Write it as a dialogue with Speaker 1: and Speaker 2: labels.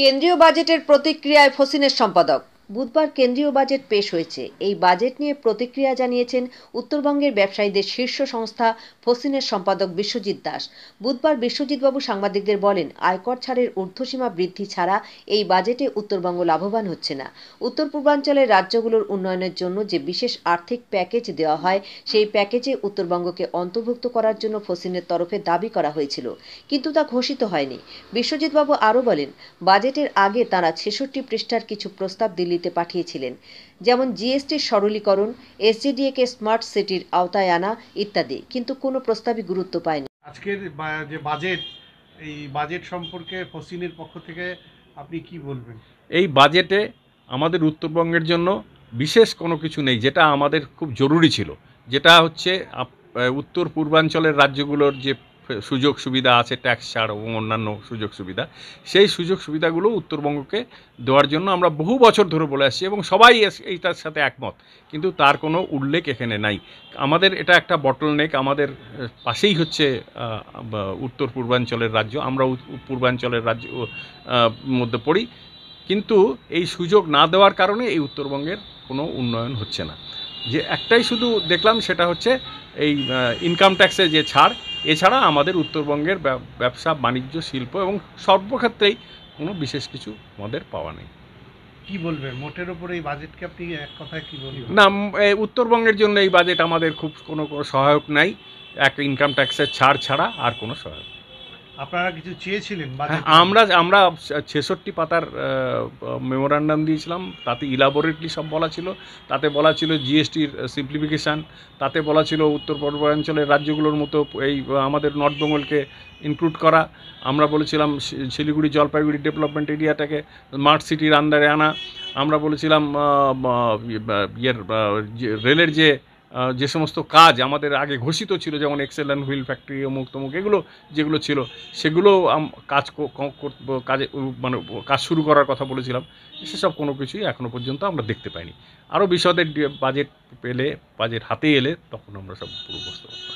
Speaker 1: কেন্দ্রীয় বাজেটের প্রতিক্রিয়ায় ফসিনের সম্পাদক বুধবার কেন্দ্রীয় বাজেট পেশ হয়েছে এই বাজেট নিয়ে প্রতিক্রিয়া জানিয়েছেন উত্তরবঙ্গের ব্যবসায়ীদের শীর্ষ সংস্থা ফসিনের সম্পাদক বিশ্বজিৎ দাস বুধবার বিশ্বজিৎবাবু সাংবাদিকদের বলেন আয়কর ছাড়ের ঊর্ধ্বসীমা বৃদ্ধি ছাড়া এই বাজেটে উত্তরবঙ্গ লাভবান হচ্ছে না উত্তর পূর্বাঞ্চলের রাজ্যগুলোর উন্নয়নের জন্য যে বিশেষ আর্থিক প্যাকেজ দেওয়া হয় সেই প্যাকেজে উত্তরবঙ্গকে অন্তর্ভুক্ত করার জন্য ফসিনের তরফে দাবি করা হয়েছিল কিন্তু তা ঘোষিত হয়নি বিশ্বজিৎবাবু আরও বলেন বাজেটের আগে তারা ছেষট্টি পৃষ্ঠার কিছু প্রস্তাব দিল্লি দিল্লিতে পাঠিয়েছিলেন যেমন জিএসটির সরলীকরণ কে স্মার্ট সিটির আওতায় আনা ইত্যাদি কিন্তু কোনো প্রস্তাবই গুরুত্ব পায়নি
Speaker 2: আজকের যে বাজেট এই বাজেট সম্পর্কে ফসিনের পক্ষ থেকে আপনি কি বলবেন এই বাজেটে আমাদের উত্তরবঙ্গের জন্য বিশেষ কোনো কিছু নেই যেটা আমাদের খুব জরুরি ছিল যেটা হচ্ছে উত্তর পূর্বাঞ্চলের রাজ্যগুলোর যে সুযোগ সুবিধা আছে ট্যাক্স ছাড় এবং অন্যান্য সুযোগ সুবিধা সেই সুযোগ সুবিধাগুলো উত্তরবঙ্গকে দেওয়ার জন্য আমরা বহু বছর ধরে বলে আসছি এবং সবাই এইটার সাথে একমত কিন্তু তার কোনো উল্লেখ এখানে নাই আমাদের এটা একটা বটল নেক আমাদের পাশেই হচ্ছে উত্তর পূর্বাঞ্চলের রাজ্য আমরা পূর্বাঞ্চলের রাজ্য মধ্যে পড়ি কিন্তু এই সুযোগ না দেওয়ার কারণে এই উত্তরবঙ্গের কোনো উন্নয়ন হচ্ছে না যে একটাই শুধু দেখলাম সেটা হচ্ছে এই ইনকাম ট্যাক্সের যে ছাড় এছাড়া আমাদের উত্তরবঙ্গের ব্যবসা বাণিজ্য শিল্প এবং সর্বক্ষেত্রেই কোনো বিশেষ কিছু আমাদের পাওয়া নেই কী বলবেন মোটের ওপর এই বাজেটকে আপনি এক কথায় কী বলবেন না উত্তরবঙ্গের জন্য এই বাজেট আমাদের খুব কোনো সহায়ক নাই এক ইনকাম ট্যাক্সের ছাড় ছাড়া আর কোনো সহায়ক আপনারা কিছু চেয়েছিলেন হ্যাঁ, আমরা আমরা ছেষট্টি পাতার মেমোরান্ডাম দিয়েছিলাম তাতে ইলাবোরেটলি সব বলা ছিল তাতে বলা ছিল জিএসটির সিম্পলিফিকেশান তাতে বলা ছিল উত্তর পূর্বাঞ্চলের রাজ্যগুলোর মতো এই আমাদের নর্থ বেঙ্গলকে ইনক্লুড করা আমরা বলেছিলাম শিলিগুড়ি জলপাইগুড়ি ডেভেলপমেন্ট এরিয়াটাকে স্মার্ট সিটির আন্ডারে আনা আমরা বলেছিলাম ইয়ে, ইয়ের রেলের যে যে সমস্ত কাজ আমাদের আগে ঘোষিত ছিল যেমন এক্সেল অ্যান্ড হুইল ফ্যাক্টরি অমুক তমুক এগুলো যেগুলো ছিল সেগুলো কাজ কাজে মানে কাজ শুরু করার কথা বলেছিলাম সেসব কোনো কিছুই এখনও পর্যন্ত আমরা দেখতে পাইনি আরও বিশদের বাজেট পেলে বাজেট হাতে এলে তখন আমরা সব পুরো বুঝতে